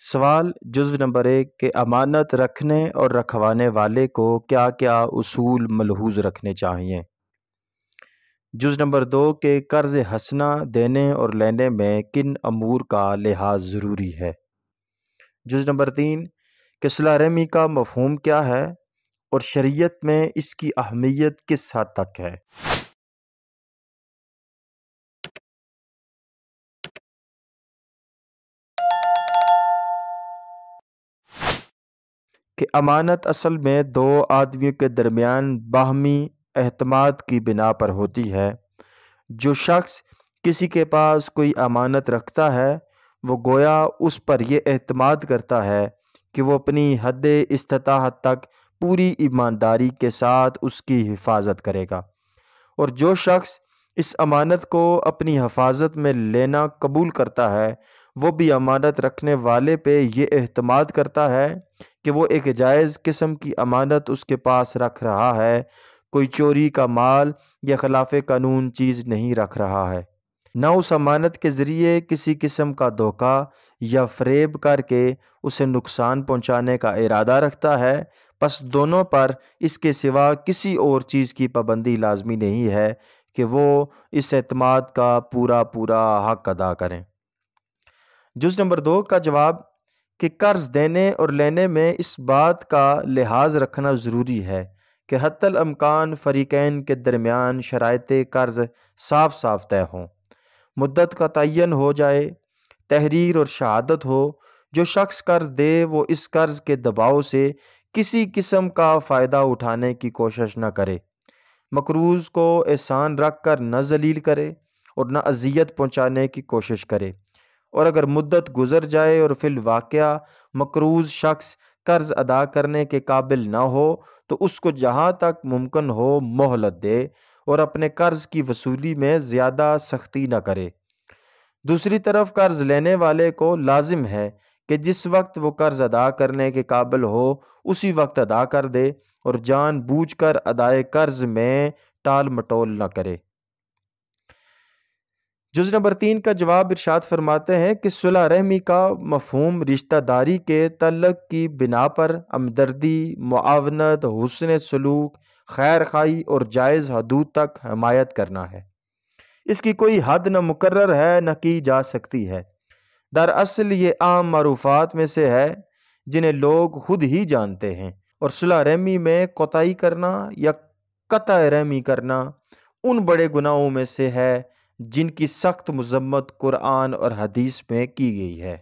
सवाल जुज्व नंबर एक के अमानत रखने और रखवाने वाले को क्या क्या उसूल मलहूज रखने चाहिए जुज नंबर दो के कर्ज हंसना देने और लेने में किन अमूर का लिहाज ज़रूरी है जुज नंबर तीन के सलारमी का मफहम क्या है और शरीयत में इसकी अहमियत किस हद तक है कि अमानत असल में दो आदमियों के दरमियान बाहमी अहतमाद की बिना पर होती है जो शख्स किसी के पास कोई अमानत रखता है वो गोया उस पर यह अहतमाद करता है कि वो अपनी हद इस्तात तक पूरी ईमानदारी के साथ उसकी हिफाजत करेगा और जो शख्स इस अमानत को अपनी हफाजत में लेना कबूल करता है वो भी अमानत रखने वाले पे ये अहतमाद करता है कि वो एक जायज़ किस्म की अमानत उसके पास रख रहा है कोई चोरी का माल या खिलाफ कानून चीज़ नहीं रख रहा है न उस अमानत के ज़रिए किसी किस्म का धोखा या फ्रेब करके उसे नुकसान पहुँचाने का इरादा रखता है बस दोनों पर इसके सिवा किसी और चीज़ की पाबंदी लाजमी नहीं है कि वो इस अतमाद का पूरा पूरा हक अदा करें जुज नंबर दो का जवाब कि कर्ज़ देने और लेने में इस बात का लिहाज रखना ज़रूरी है कि हतल अमकान फ़रीकैन के दरमियान शरात कर्ज़ साफ साफ तय हों मुद्दत का तयन हो जाए तहरीर और शहादत हो जो शख्स कर्ज़ दे वो इस कर्ज़ के दबाव से किसी किस्म का फ़ायदा उठाने की कोशिश न करे मकरूज़ को एहसान रख कर न जलील करे और न अजियत पहुँचाने की कोशिश करे और अगर मुद्दत गुजर जाए और फिर वाक़ मकरूज शख्स कर्ज अदा करने के काबिल ना हो तो उसको जहाँ तक मुमकिन हो मोहलत दे और अपने कर्ज की वसूली में ज़्यादा सख्ती न करे दूसरी तरफ कर्ज लेने वाले को लाजिम है कि जिस वक्त वो कर्ज अदा करने के काबिल हो उसी वक्त अदा कर दे और जान बूझ कर अदाए कर्ज में टाल मटोल ना करे जुज नंबर तीन का जवाब इरशाद फरमाते हैं कि सुलह रहमी का मफहम दारी के तलक की बिना पर हमदर्दी मुआवनत हुसन सलूक खैर खाई और जायज़ हदूद तक हमायत करना है इसकी कोई हद न मुकर है न की जा सकती है दरअसल ये आम मरूफात में से है जिन्हें लोग खुद ही जानते हैं और सुलह रहमी में कोताही करना या कत रहमी करना उन बड़े गुनाहों में से है जिनकी सख्त मजम्मत कुरान और हदीस में की गई है